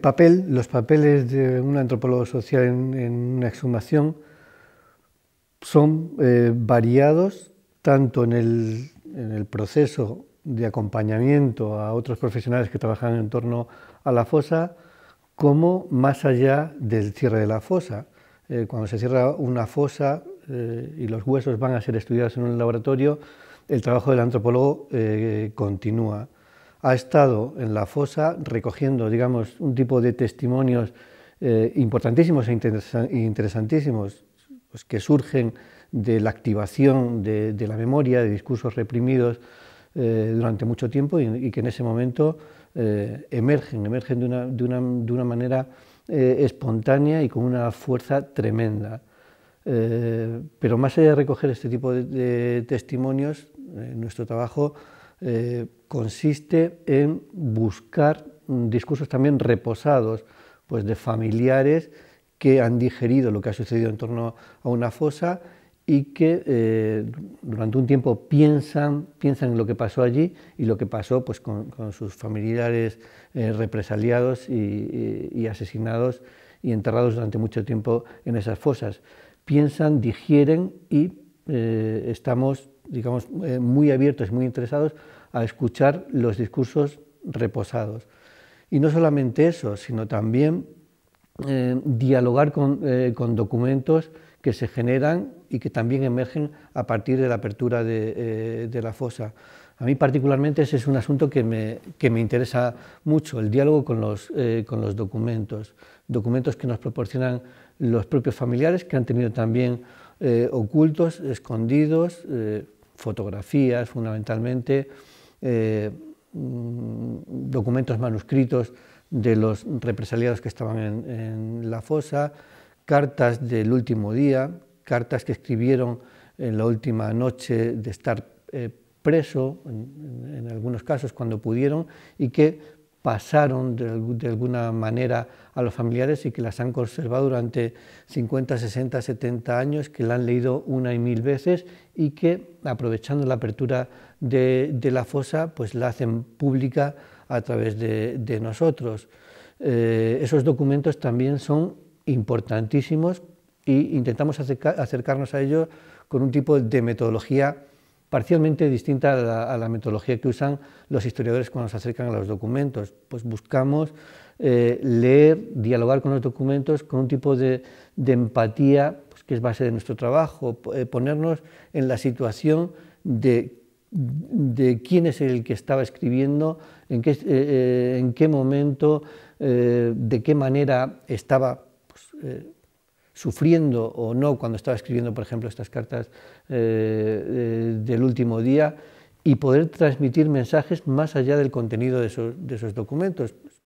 papel, los papeles de un antropólogo social en, una exhumación son eh, variados tanto en el, proceso de acompañamiento a otros profesionales que trabajan en torno a la fosa, como más allá del cierre de la fosa. Eh, cuando se cierra una fosa eh, y los huesos van a ser estudiados en un laboratorio, el trabajo del antropólogo continúa ha estado en la fosa recogiendo, digamos, un tipo de testimonios eh, importantísimos e interesantísimos pues, que surgen de la activación de, la memoria, de discursos reprimidos eh, durante mucho tiempo y, que en ese momento eh, emergen, emergen de de una manera espontánea y con una fuerza tremenda. pero más allá de recoger este tipo de, testimonios, nuestro trabajo eh, consiste en buscar discursos también reposados, pues de familiares que han digerido lo que ha sucedido en torno a una fosa y que eh, durante un tiempo piensan, piensan en lo que pasó allí y lo que pasó pues, con, sus familiares eh, represaliados y, asesinados y enterrados durante mucho tiempo en esas fosas. Piensan, digieren y estamos digamos, eh, muy abiertos y muy interesados a escuchar los discursos reposados. Y no solamente eso, sino también eh, dialogar con, eh, con, documentos que se generan y que también emergen a partir de la apertura de, la fosa. A mí particularmente ese es un asunto que me, que me interesa mucho, el diálogo con los, con los, documentos, documentos que nos proporcionan los propios familiares que han tenido también ocultos, escondidos, fotografías fundamentalmente, eh, mm, documentos manuscritos de los represaliados que estaban en, la fosa, cartas del último día, cartas que escribieron en la última noche de estar eh, preso, en, algunos casos cuando pudieron, y que pasaron de, alguna manera a los familiares y que las han conservado durante 50, 60, 70 años, que la han leído una y mil veces y que, aprovechando la apertura de, la fosa, pues la hacen pública a través de, nosotros. Eh, esos documentos también son importantísimos e intentamos acercarnos a ellos con un tipo de metodología parcialmente distinta a la, metodología que usan los historiadores cuando se acercan a los documentos. Pues buscamos eh, leer, dialogar con los documentos con un tipo de, empatía pues, que es base de nuestro trabajo, eh, ponernos en la situación de, quién es el que estaba escribiendo, en qué, eh, momento, de qué manera estaba... Pues, sufriendo o no cuando estaba escribiendo, por ejemplo, estas cartas del último día y poder transmitir mensajes más allá del contenido de esos, de esos documentos.